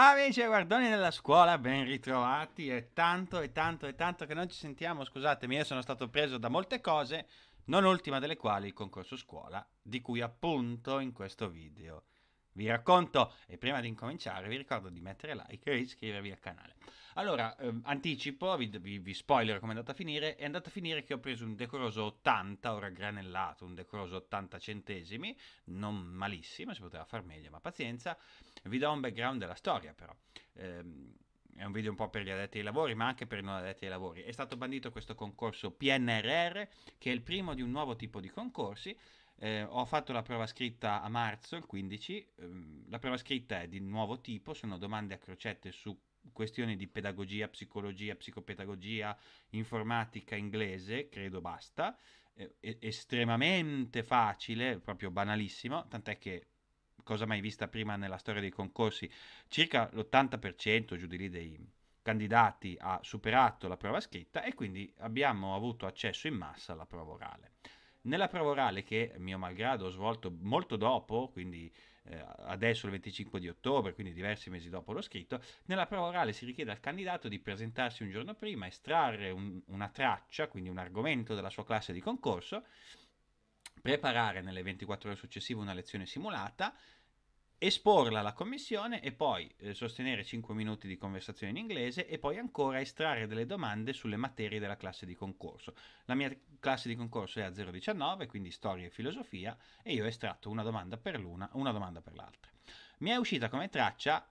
Amici e guardoni della scuola, ben ritrovati. È tanto e tanto e tanto che non ci sentiamo. Scusatemi, io sono stato preso da molte cose, non ultima delle quali il concorso scuola, di cui appunto in questo video vi racconto e prima di incominciare vi ricordo di mettere like e iscrivervi al canale. Allora, ehm, anticipo, vi, vi, vi spoiler come è andata a finire, è andata a finire che ho preso un decoroso 80, ora granellato, un decoroso 80 centesimi, non malissimo, si poteva far meglio, ma pazienza, vi do un background della storia però. Ehm, è un video un po' per gli addetti ai lavori, ma anche per i non addetti ai lavori. È stato bandito questo concorso PNRR, che è il primo di un nuovo tipo di concorsi, eh, ho fatto la prova scritta a marzo, il 15, ehm, la prova scritta è di nuovo tipo, sono domande a crocette su questioni di pedagogia, psicologia, psicopedagogia, informatica, inglese, credo basta, eh, estremamente facile, proprio banalissimo, tant'è che cosa mai vista prima nella storia dei concorsi, circa l'80% giù di lì dei candidati ha superato la prova scritta e quindi abbiamo avuto accesso in massa alla prova orale. Nella prova orale che mio malgrado ho svolto molto dopo, quindi eh, adesso il 25 di ottobre, quindi diversi mesi dopo l'ho scritto, nella prova orale si richiede al candidato di presentarsi un giorno prima, estrarre un, una traccia, quindi un argomento della sua classe di concorso, preparare nelle 24 ore successive una lezione simulata, esporla alla commissione e poi eh, sostenere 5 minuti di conversazione in inglese e poi ancora estrarre delle domande sulle materie della classe di concorso. La mia classe di concorso è a 019, quindi storia e filosofia, e io ho estratto una domanda per l'una, una domanda per l'altra. Mi è uscita come traccia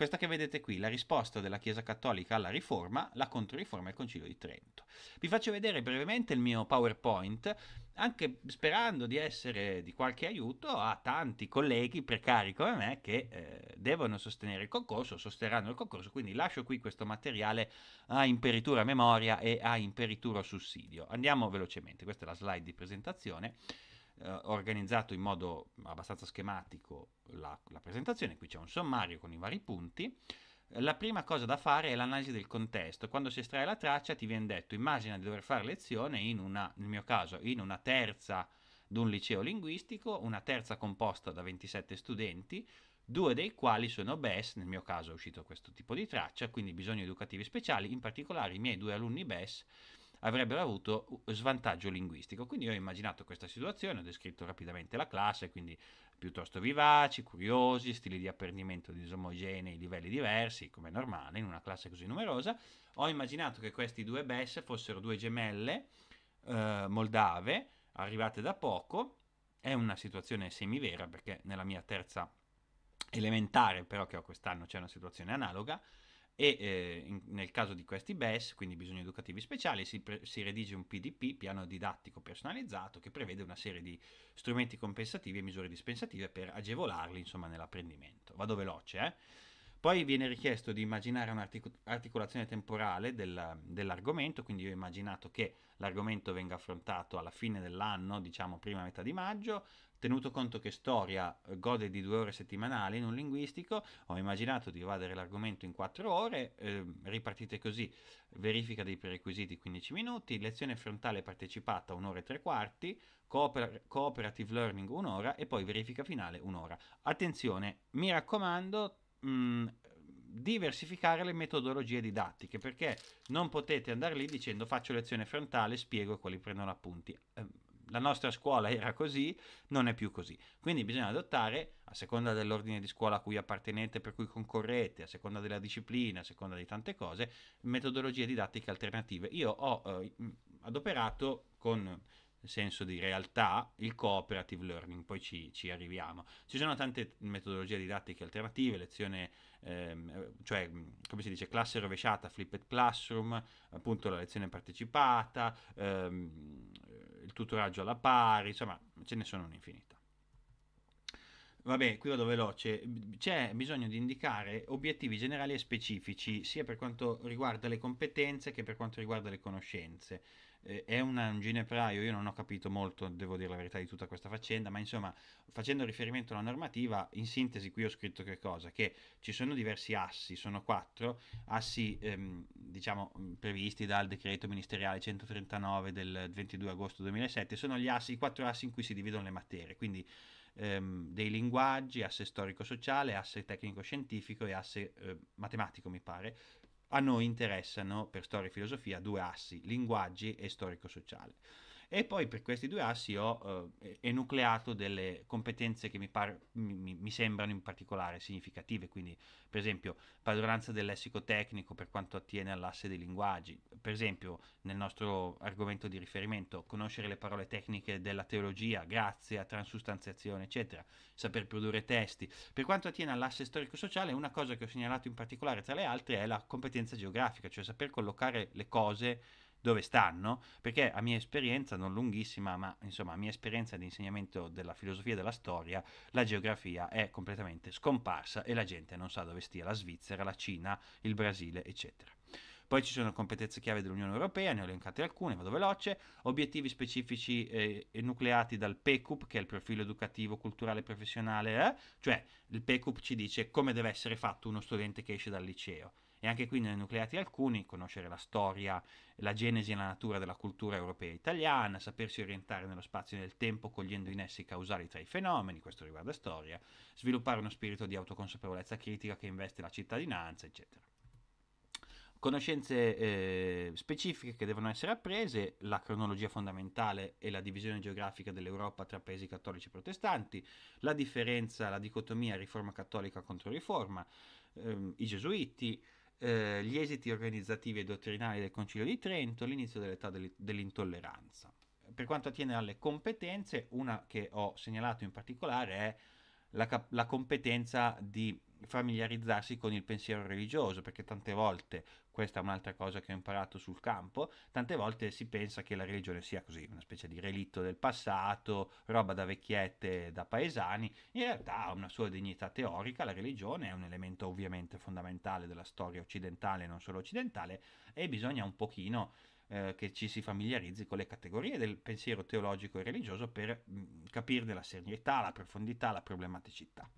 questa che vedete qui, la risposta della Chiesa Cattolica alla Riforma, la Controriforma e il Concilio di Trento. Vi faccio vedere brevemente il mio PowerPoint, anche sperando di essere di qualche aiuto a tanti colleghi precari come me che eh, devono sostenere il concorso, sosterranno il concorso, quindi lascio qui questo materiale a imperitura memoria e a imperitura sussidio. Andiamo velocemente, questa è la slide di presentazione eh, organizzato in modo abbastanza schematico la, la, presentazione, qui c'è un sommario con i vari punti. La prima cosa da fare è l'analisi del contesto. Quando si estrae la traccia ti viene detto immagina di dover fare lezione in una, nel mio caso, in una terza d'un liceo linguistico, una terza composta da 27 studenti, due dei quali sono BES, nel mio caso è uscito questo tipo di traccia, quindi bisogni educativi speciali, in particolare i miei due alunni BES avrebbero avuto svantaggio linguistico. Quindi ho immaginato questa situazione, ho descritto rapidamente la classe, quindi piuttosto vivaci, curiosi, stili di apprendimento disomogenei, livelli diversi, come è normale in una classe così numerosa. Ho immaginato che questi due BES fossero due gemelle eh, moldave, arrivate da poco, è una situazione semivera perché nella mia terza elementare però che ho quest'anno c'è una situazione analoga, e eh, in, nel caso di questi BES, quindi bisogni educativi speciali, si, pre- si, redige un PDP, piano didattico personalizzato, che prevede una serie di strumenti compensativi e misure dispensative per agevolarli insomma, nell'apprendimento. Vado veloce, eh? Poi viene richiesto di immaginare un'articolazione temporale del, dell'argomento, quindi io ho immaginato che l'argomento venga affrontato alla fine dell'anno, diciamo prima metà di maggio, Tenuto conto che storia eh, gode di due ore settimanali in un linguistico, ho immaginato di evadere l'argomento in quattro ore, eh, ripartite così, verifica dei prerequisiti 15 minuti, lezione frontale partecipata un'ora e tre quarti, cooper- cooperative learning un'ora e poi verifica finale un'ora. Attenzione, mi raccomando, mh, mm, diversificare le metodologie didattiche perché non potete andare lì dicendo faccio lezione frontale, spiego e quelli prendono appunti. Eh, la nostra scuola era così, non è più così. Quindi bisogna adottare, a seconda dell'ordine di scuola a cui appartenete, per cui concorrete, a seconda della disciplina, a seconda di tante cose, metodologie didattiche alternative. Io ho eh, adoperato con senso di realtà il cooperative learning, poi ci, ci, arriviamo. Ci sono tante metodologie didattiche alternative, lezione, ehm, cioè come si dice, classe rovesciata, flipped classroom, appunto la lezione partecipata, ehm, il tutoraggio alla pari, insomma ce ne sono un'infinità. Vabbè, qui vado veloce. C'è bisogno di indicare obiettivi generali e specifici, sia per quanto riguarda le competenze che per quanto riguarda le conoscenze eh, è una, un ginepraio, io non ho capito molto, devo dire la verità, di tutta questa faccenda, ma insomma, facendo riferimento alla normativa, in sintesi qui ho scritto che cosa? Che ci sono diversi assi, sono quattro assi, ehm, diciamo, mm, previsti dal decreto ministeriale 139 del 22 agosto 2007, sono gli assi, i quattro assi in cui si dividono le materie, quindi ehm, dei linguaggi, asse storico-sociale, asse tecnico-scientifico e asse eh, matematico, mi pare, a noi interessano, per storia e filosofia, due assi, linguaggi e storico-sociale e poi per questi due assi ho eh, enucleato delle competenze che mi, par- mi, mi, sembrano in particolare significative, quindi per esempio padronanza del lessico tecnico per quanto attiene all'asse dei linguaggi, per esempio nel nostro argomento di riferimento conoscere le parole tecniche della teologia grazie a transustanziazione eccetera, saper produrre testi, per quanto attiene all'asse storico-sociale una cosa che ho segnalato in particolare tra le altre è la competenza geografica, cioè saper collocare le cose dove stanno, perché a mia esperienza, non lunghissima, ma insomma a mia esperienza di insegnamento della filosofia e della storia, la geografia è completamente scomparsa e la gente non sa dove stia la Svizzera, la Cina, il Brasile, eccetera. Poi ci sono competenze chiave dell'Unione Europea, ne ho elencate alcune, vado veloce, obiettivi specifici eh, enucleati dal PECUP, che è il profilo educativo, culturale e professionale, eh? cioè il PECUP ci dice come deve essere fatto uno studente che esce dal liceo e anche qui ne ho nucleati alcuni, conoscere la storia, la genesi e la natura della cultura europea e italiana, sapersi orientare nello spazio e nel tempo cogliendo i nessi causali tra i fenomeni, questo riguarda storia, sviluppare uno spirito di autoconsapevolezza critica che investe la cittadinanza, eccetera conoscenze eh, specifiche che devono essere apprese, la cronologia fondamentale e la divisione geografica dell'Europa tra paesi cattolici e protestanti, la differenza, la dicotomia riforma cattolica contro riforma, ehm, i gesuiti, eh, gli esiti organizzativi e dottrinari del Concilio di Trento, l'inizio dell'età dell'intolleranza. Per quanto attiene alle competenze, una che ho segnalato in particolare è la, cap- la competenza di familiarizzarsi con il pensiero religioso, perché tante volte, questa è un'altra cosa che ho imparato sul campo, tante volte si pensa che la religione sia così, una specie di relitto del passato, roba da vecchiette, da paesani, in realtà ha una sua dignità teorica, la religione è un elemento ovviamente fondamentale della storia occidentale, non solo occidentale, e bisogna un pochino eh, che ci si familiarizzi con le categorie del pensiero teologico e religioso per mm, capirne la serietà, la profondità, la problematicità.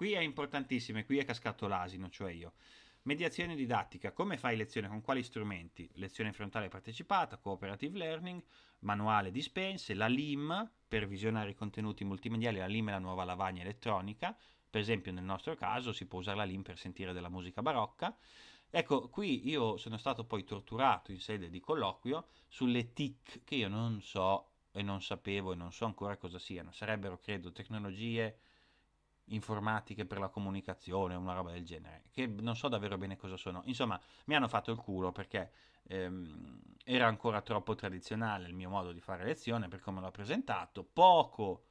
Qui è importantissimo e qui è cascato l'asino, cioè io. Mediazione didattica, come fai lezione, con quali strumenti? Lezione frontale partecipata, cooperative learning, manuale dispense, la LIM per visionare i contenuti multimediali, la LIM è la nuova lavagna elettronica, per esempio nel nostro caso si può usare la LIM per sentire della musica barocca. Ecco, qui io sono stato poi torturato in sede di colloquio sulle TIC che io non so e non sapevo e non so ancora cosa siano, sarebbero credo tecnologie informatiche per la comunicazione, una roba del genere, che non so davvero bene cosa sono. Insomma, mi hanno fatto il culo perché ehm, era ancora troppo tradizionale il mio modo di fare lezione per come l'ho presentato, poco,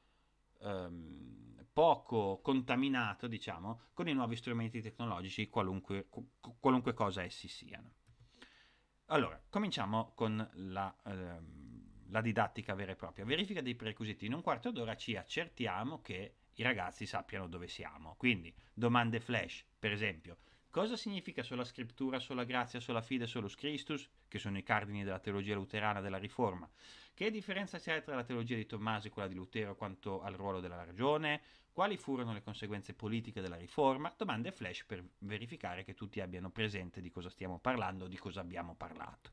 ehm, poco contaminato, diciamo, con i nuovi strumenti tecnologici, qualunque, qualunque cosa essi siano. Allora, cominciamo con la, ehm, la didattica vera e propria. Verifica dei prerequisiti. In un quarto d'ora ci accertiamo che i ragazzi sappiano dove siamo. Quindi domande flash, per esempio, cosa significa sola scrittura, sola grazia, sola fide, solus Christus, che sono i cardini della teologia luterana della Riforma? Che differenza c'è tra la teologia di Tommaso e quella di Lutero quanto al ruolo della ragione? Quali furono le conseguenze politiche della Riforma? Domande flash per verificare che tutti abbiano presente di cosa stiamo parlando, di cosa abbiamo parlato.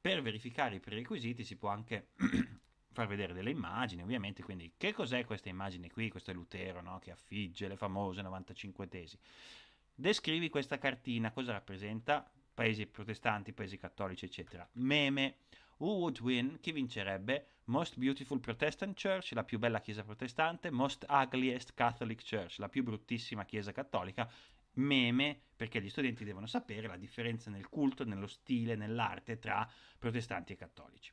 Per verificare i prerequisiti si può anche far vedere delle immagini, ovviamente, quindi che cos'è questa immagine qui? Questo è Lutero no? che affigge le famose 95 tesi. Descrivi questa cartina, cosa rappresenta? Paesi protestanti, paesi cattolici, eccetera. Meme. Who would win? Chi vincerebbe? Most beautiful Protestant Church, la più bella chiesa protestante, Most ugliest Catholic Church, la più bruttissima chiesa cattolica, meme, perché gli studenti devono sapere la differenza nel culto, nello stile, nell'arte tra protestanti e cattolici.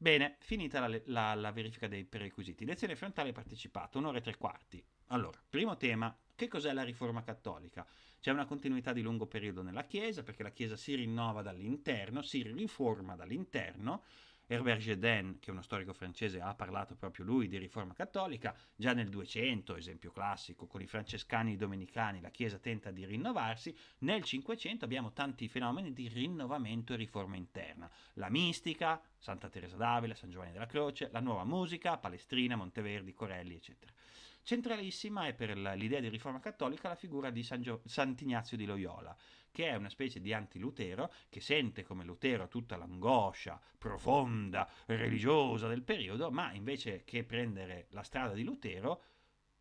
Bene, finita la, la, la verifica dei prerequisiti. Lezione frontale partecipata, un'ora e tre quarti. Allora, primo tema, che cos'è la riforma cattolica? C'è una continuità di lungo periodo nella Chiesa, perché la Chiesa si rinnova dall'interno, si riforma dall'interno, Herbert Gedin, che è uno storico francese, ha parlato proprio lui di riforma cattolica, già nel 200, esempio classico, con i francescani e i domenicani la Chiesa tenta di rinnovarsi, nel 500 abbiamo tanti fenomeni di rinnovamento e riforma interna, la mistica, Santa Teresa d'Avila, San Giovanni della Croce, la nuova musica, Palestrina, Monteverdi, Corelli, eccetera. Centralissima è per l'idea di riforma cattolica la figura di San Gio- Sant'Ignazio di Loyola, che è una specie di anti-Lutero, che sente come Lutero tutta l'angoscia profonda, religiosa del periodo, ma invece che prendere la strada di Lutero,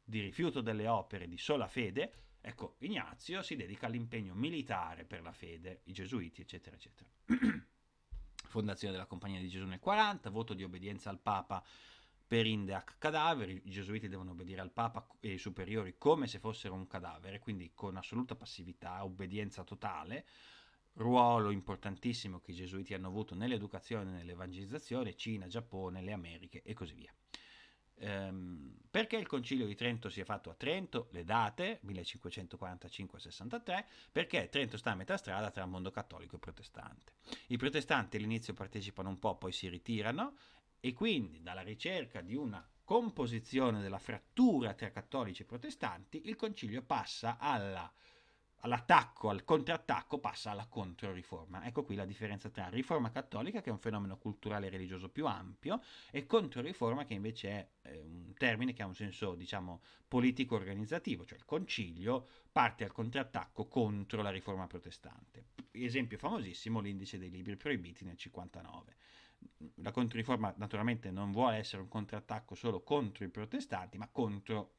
di rifiuto delle opere di sola fede, ecco, Ignazio si dedica all'impegno militare per la fede, i gesuiti, eccetera, eccetera. Fondazione della Compagnia di Gesù nel 40, voto di obbedienza al Papa per Indeac cadaveri, i gesuiti devono obbedire al Papa e ai superiori come se fossero un cadavere, quindi con assoluta passività, obbedienza totale, ruolo importantissimo che i gesuiti hanno avuto nell'educazione, nell'evangelizzazione, Cina, Giappone, le Americhe e così via. Ehm, perché il concilio di Trento si è fatto a Trento, le date 1545-63, perché Trento sta a metà strada tra mondo cattolico e protestante. I protestanti all'inizio partecipano un po', poi si ritirano e quindi dalla ricerca di una composizione della frattura tra cattolici e protestanti, il concilio passa alla, all'attacco, al contrattacco, passa alla controriforma. Ecco qui la differenza tra riforma cattolica, che è un fenomeno culturale e religioso più ampio, e controriforma, che invece è eh, un termine che ha un senso, diciamo, politico-organizzativo, cioè il concilio parte al contrattacco contro la riforma protestante. Esempio famosissimo, l'indice dei libri proibiti nel 59 la controriforma naturalmente non vuole essere un contrattacco solo contro i protestanti, ma contro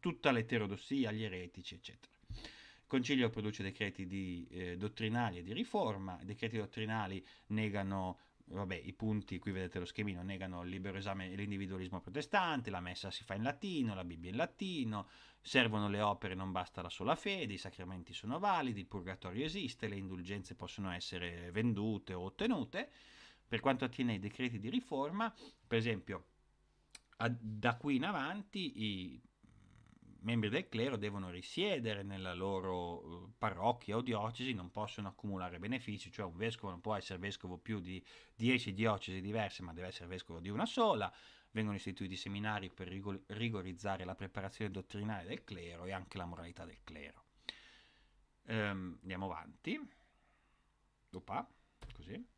tutta l'eterodossia, gli eretici, eccetera. Il Concilio produce decreti di, eh, dottrinali e di riforma, i decreti dottrinali negano vabbè, i punti, qui vedete lo schemino, negano il libero esame e l'individualismo protestante, la messa si fa in latino, la Bibbia in latino, servono le opere, non basta la sola fede, i sacramenti sono validi, il purgatorio esiste, le indulgenze possono essere vendute o ottenute, per quanto attiene ai decreti di riforma, per esempio, a, da qui in avanti i membri del clero devono risiedere nella loro eh, parrocchia o diocesi, non possono accumulare benefici, cioè un vescovo non può essere vescovo più di 10 diocesi diverse, ma deve essere vescovo di una sola. Vengono istituiti seminari per rigorizzare la preparazione dottrinale del clero e anche la moralità del clero. Ehm, andiamo avanti. Opa, così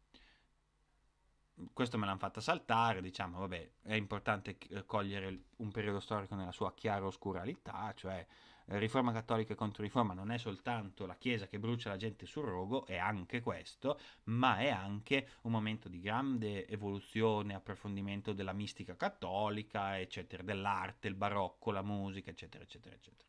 questo me l'hanno fatta saltare, diciamo, vabbè, è importante cogliere un periodo storico nella sua chiara oscuralità, cioè eh, riforma cattolica e controriforma non è soltanto la Chiesa che brucia la gente sul rogo, è anche questo, ma è anche un momento di grande evoluzione, approfondimento della mistica cattolica, eccetera, dell'arte, il barocco, la musica, eccetera, eccetera, eccetera.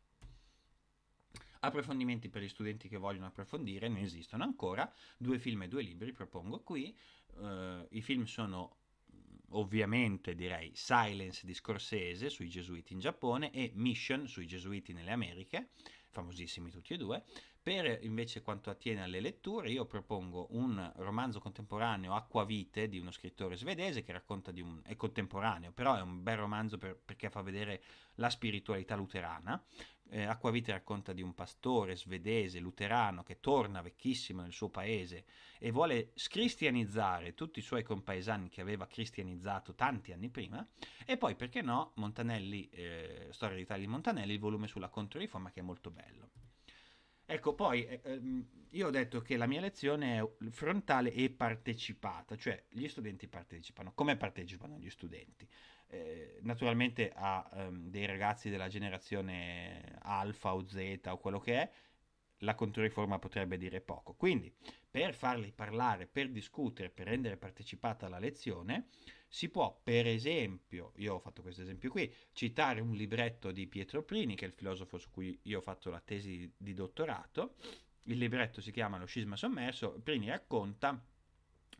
Approfondimenti per gli studenti che vogliono approfondire ne esistono ancora, due film e due libri propongo qui, eh, i film sono mm, ovviamente direi Silence di Scorsese sui gesuiti in Giappone e Mission sui gesuiti nelle Americhe, famosissimi tutti e due. Per invece quanto attiene alle letture, io propongo un romanzo contemporaneo Acquavite di uno scrittore svedese che racconta di un è contemporaneo, però è un bel romanzo per, perché fa vedere la spiritualità luterana, eh, Acquavite racconta di un pastore svedese, luterano, che torna vecchissimo nel suo paese e vuole scristianizzare tutti i suoi compaesani che aveva cristianizzato tanti anni prima, e poi, perché no, Montanelli, eh, Storia d'Italia di Montanelli, il volume sulla Controriforma, che è molto bello. Ecco, poi eh, ehm, io ho detto che la mia lezione è frontale e partecipata, cioè gli studenti partecipano. Come partecipano gli studenti? Eh, naturalmente a ehm, dei ragazzi della generazione alfa o z o quello che è, la controriforma potrebbe dire poco. Quindi, per farli parlare, per discutere, per rendere partecipata la lezione, si può, per esempio, io ho fatto questo esempio qui, citare un libretto di Pietro Prini, che è il filosofo su cui io ho fatto la tesi di dottorato. Il libretto si chiama Lo scisma sommerso. Prini racconta,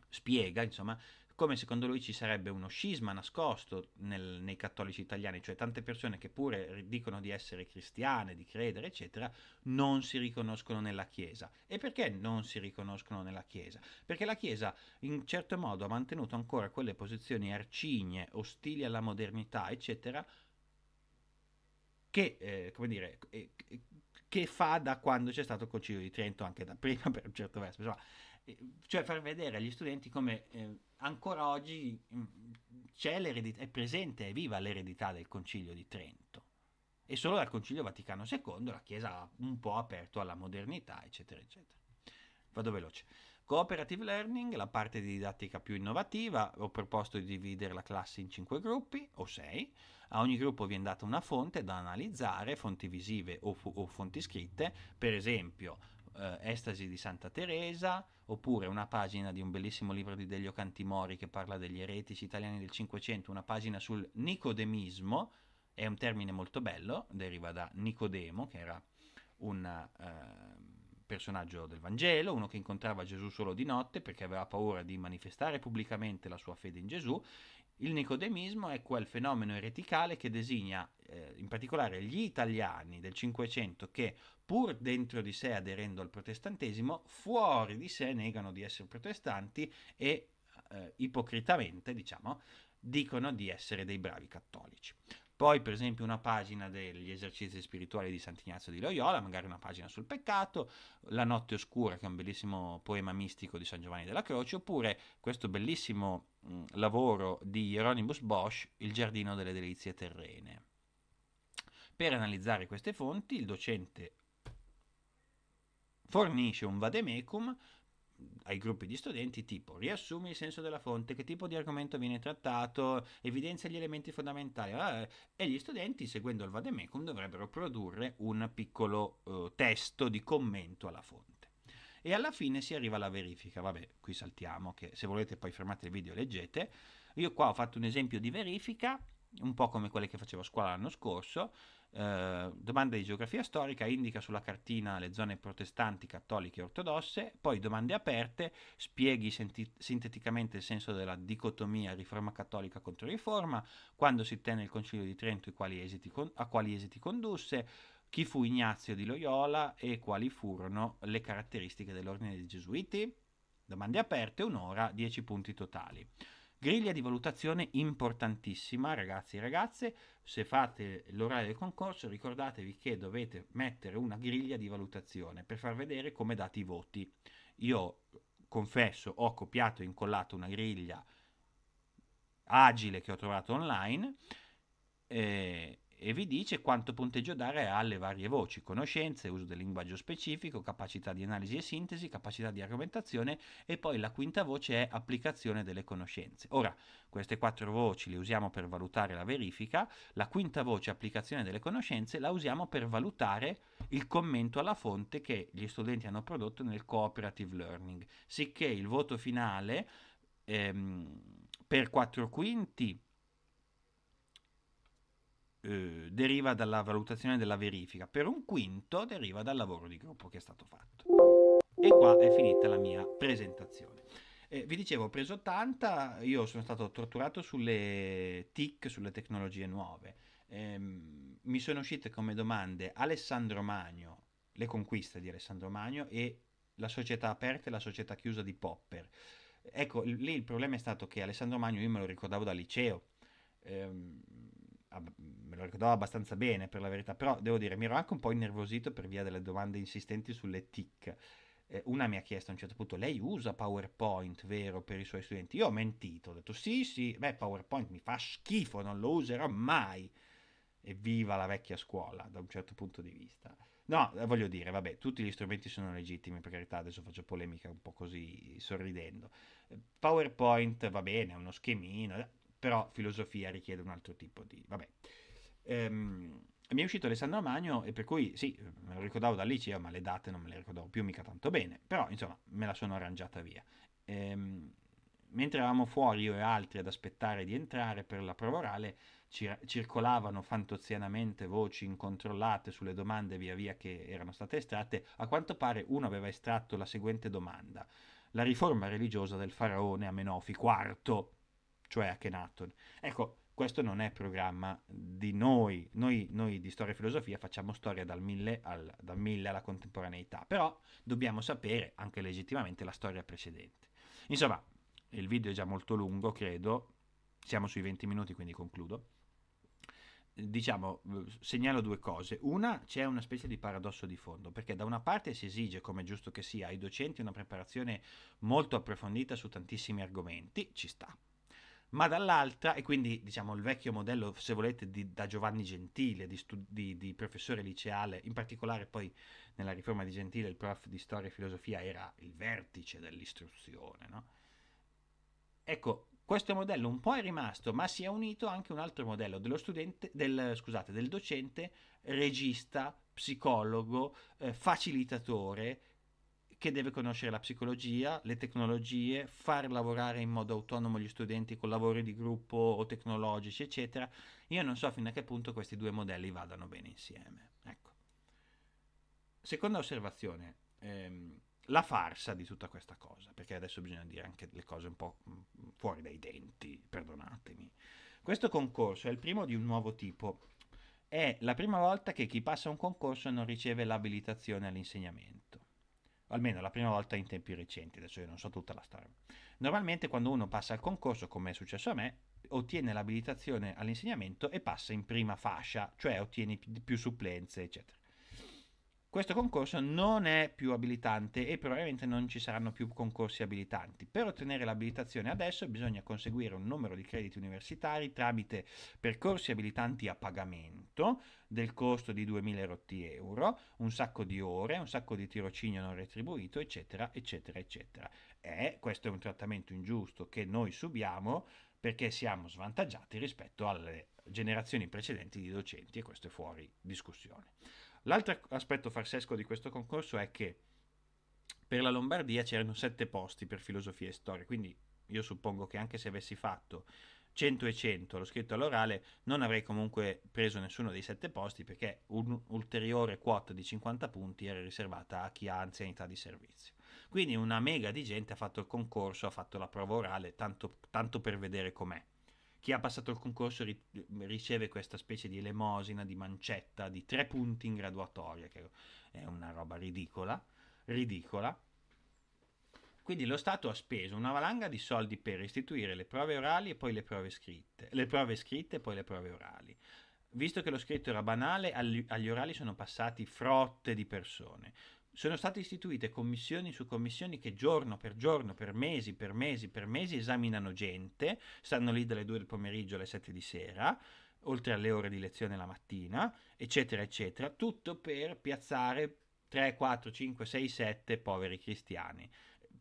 spiega, insomma, siccome secondo lui ci sarebbe uno scisma nascosto nel, nei cattolici italiani, cioè tante persone che pure dicono di essere cristiane, di credere, eccetera, non si riconoscono nella Chiesa. E perché non si riconoscono nella Chiesa? Perché la Chiesa in certo modo ha mantenuto ancora quelle posizioni arcigne, ostili alla modernità, eccetera, che, eh, come dire, che fa da quando c'è stato il Concilio di Trento, anche da prima per un certo verso. Insomma, eh, cioè far vedere agli studenti come eh, ancora oggi mm, c'è l'eredità, è presente, è viva l'eredità del Concilio di Trento. E solo dal Concilio Vaticano II la Chiesa ha un po' aperto alla modernità, eccetera, eccetera. Vado veloce. Cooperative Learning, la parte di didattica più innovativa, ho proposto di dividere la classe in 5 gruppi o 6. A ogni gruppo viene data una fonte da analizzare, fonti visive o, o fonti scritte, per esempio eh, Estasi di Santa Teresa, oppure una pagina di un bellissimo libro di Delio Cantimori che parla degli eretici italiani del Cinquecento, una pagina sul nicodemismo, è un termine molto bello, deriva da Nicodemo, che era un eh, personaggio del Vangelo, uno che incontrava Gesù solo di notte perché aveva paura di manifestare pubblicamente la sua fede in Gesù. Il nicodemismo è quel fenomeno ereticale che designa eh, in particolare gli italiani del Cinquecento che pur dentro di sé aderendo al protestantesimo, fuori di sé negano di essere protestanti e eh, ipocritamente, diciamo, dicono di essere dei bravi cattolici. Poi, per esempio, una pagina degli esercizi spirituali di Sant'Ignazio di Loyola, magari una pagina sul peccato, La notte oscura, che è un bellissimo poema mistico di San Giovanni della Croce, oppure questo bellissimo mh, lavoro di Hieronymus Bosch, Il giardino delle delizie terrene. Per analizzare queste fonti il docente fornisce un vademecum ai gruppi di studenti tipo riassumi il senso della fonte, che tipo di argomento viene trattato, evidenzia gli elementi fondamentali ah, eh. e gli studenti seguendo il vademecum dovrebbero produrre un piccolo eh, testo di commento alla fonte. E alla fine si arriva alla verifica, vabbè qui saltiamo che se volete poi fermate il video e leggete, io qua ho fatto un esempio di verifica, un po' come quelle che facevo a scuola l'anno scorso, eh, domanda di geografia storica, indica sulla cartina le zone protestanti, cattoliche e ortodosse, poi domande aperte, spieghi senti- sinteticamente il senso della dicotomia riforma cattolica contro riforma, quando si tenne il concilio di Trento quali con- a quali esiti condusse, chi fu Ignazio di Loyola e quali furono le caratteristiche dell'ordine dei Gesuiti. Domande aperte, un'ora, 10 punti totali. Griglia di valutazione importantissima, ragazzi e ragazze, se fate l'orario del concorso ricordatevi che dovete mettere una griglia di valutazione per far vedere come date i voti. Io confesso ho copiato e incollato una griglia agile che ho trovato online eh, e vi dice quanto punteggio dare alle varie voci, conoscenze, uso del linguaggio specifico, capacità di analisi e sintesi, capacità di argomentazione e poi la quinta voce è applicazione delle conoscenze. Ora, queste quattro voci le usiamo per valutare la verifica, la quinta voce applicazione delle conoscenze la usiamo per valutare il commento alla fonte che gli studenti hanno prodotto nel cooperative learning, sicché il voto finale ehm, per quattro quinti eh, deriva dalla valutazione della verifica, per un quinto deriva dal lavoro di gruppo che è stato fatto. E qua è finita la mia presentazione. Eh, vi dicevo, ho preso 80, io sono stato torturato sulle TIC, sulle tecnologie nuove. Eh, mi sono uscite come domande Alessandro Magno, le conquiste di Alessandro Magno e la società aperta e la società chiusa di Popper. Ecco, lì il problema è stato che Alessandro Magno io me lo ricordavo da liceo. Eh, me lo ricordavo abbastanza bene per la verità, però devo dire, mi ero anche un po' innervosito per via delle domande insistenti sulle TIC. Eh, una mi ha chiesto a un certo punto, lei usa PowerPoint, vero, per i suoi studenti? Io ho mentito, ho detto sì, sì, beh, PowerPoint mi fa schifo, non lo userò mai. Evviva la vecchia scuola, da un certo punto di vista. No, eh, voglio dire, vabbè, tutti gli strumenti sono legittimi, per carità, adesso faccio polemica un po' così, sorridendo. Eh, PowerPoint va bene, è uno schemino, eh, però filosofia richiede un altro tipo di... Vabbè, ehm, mi è uscito Alessandro Magno e per cui sì, me lo ricordavo dal liceo, cioè ma le date non me le ricordavo più mica tanto bene, però insomma me la sono arrangiata via. Ehm, mentre eravamo fuori io e altri ad aspettare di entrare per la prova orale, cir- circolavano fantozianamente voci incontrollate sulle domande via via che erano state estratte, a quanto pare uno aveva estratto la seguente domanda, la riforma religiosa del faraone Amenofi IV, cioè Akhenaton. Ecco, questo non è programma di noi. noi, noi di storia e filosofia facciamo storia dal 1000, al, dal 1000 alla contemporaneità, però dobbiamo sapere anche legittimamente la storia precedente. Insomma, il video è già molto lungo, credo, siamo sui 20 minuti, quindi concludo. Diciamo, segnalo due cose. Una, c'è una specie di paradosso di fondo, perché da una parte si esige, come è giusto che sia, ai docenti una preparazione molto approfondita su tantissimi argomenti, ci sta, ma dall'altra, e quindi diciamo il vecchio modello, se volete, di, da Giovanni Gentile, di, stu- di, di, professore liceale, in particolare poi nella riforma di Gentile il prof di storia e filosofia era il vertice dell'istruzione. No? Ecco, questo modello un po' è rimasto, ma si è unito anche un altro modello dello studente, del, scusate, del docente, regista, psicologo, eh, facilitatore, che deve conoscere la psicologia, le tecnologie, far lavorare in modo autonomo gli studenti con lavori di gruppo o tecnologici, eccetera. Io non so fino a che punto questi due modelli vadano bene insieme. Ecco. Seconda osservazione, ehm, la farsa di tutta questa cosa, perché adesso bisogna dire anche le cose un po' mm, fuori dai denti, perdonatemi. Questo concorso è il primo di un nuovo tipo. È la prima volta che chi passa un concorso non riceve l'abilitazione all'insegnamento almeno la prima volta in tempi recenti, adesso io non so tutta la storia. Normalmente quando uno passa al concorso, come è successo a me, ottiene l'abilitazione all'insegnamento e passa in prima fascia, cioè ottieni più supplenze, eccetera. Questo concorso non è più abilitante e probabilmente non ci saranno più concorsi abilitanti. Per ottenere l'abilitazione adesso bisogna conseguire un numero di crediti universitari tramite percorsi abilitanti a pagamento del costo di 2000 rotti euro, un sacco di ore, un sacco di tirocinio non retribuito, eccetera, eccetera, eccetera. E questo è un trattamento ingiusto che noi subiamo perché siamo svantaggiati rispetto alle generazioni precedenti di docenti e questo è fuori discussione. L'altro aspetto farsesco di questo concorso è che per la Lombardia c'erano 7 posti per filosofia e storia, quindi io suppongo che anche se avessi fatto 100 e 100 l'ho scritto all'orale, non avrei comunque preso nessuno dei 7 posti perché un'ulteriore quota di 50 punti era riservata a chi ha anzianità di servizio. Quindi una mega di gente ha fatto il concorso, ha fatto la prova orale, tanto, tanto per vedere com'è chi ha passato il concorso ri- riceve questa specie di elemosina, di mancetta, di tre punti in graduatoria, che è una roba ridicola, ridicola. Quindi lo Stato ha speso una valanga di soldi per restituire le prove orali e poi le prove scritte, le prove scritte e poi le prove orali. Visto che lo scritto era banale, agli, agli orali sono passati frotte di persone sono state istituite commissioni su commissioni che giorno per giorno, per mesi, per mesi, per mesi esaminano gente, stanno lì dalle 2 del pomeriggio alle 7 di sera, oltre alle ore di lezione la mattina, eccetera, eccetera, tutto per piazzare 3, 4, 5, 6, 7 poveri cristiani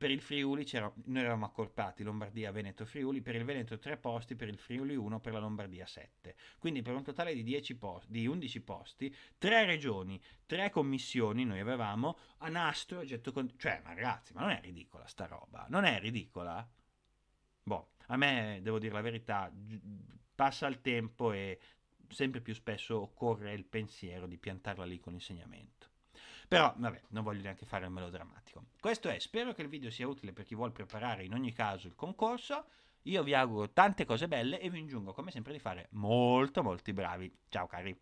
per il Friuli c'era, noi eravamo accorpati Lombardia, Veneto, Friuli, per il Veneto 3 posti, per il Friuli 1, per la Lombardia 7. Quindi per un totale di, 10 posti, di 11 posti, 3 regioni, 3 commissioni noi avevamo, a nastro, a getto con... Cioè, ma ragazzi, ma non è ridicola sta roba? Non è ridicola? Boh, a me, devo dire la verità, passa il tempo e sempre più spesso occorre il pensiero di piantarla lì con l'insegnamento. Però, vabbè, non voglio neanche fare il melodrammatico. Questo è, spero che il video sia utile per chi vuole preparare in ogni caso il concorso. Io vi auguro tante cose belle e vi ingiungo come sempre di fare molto molti bravi. Ciao cari!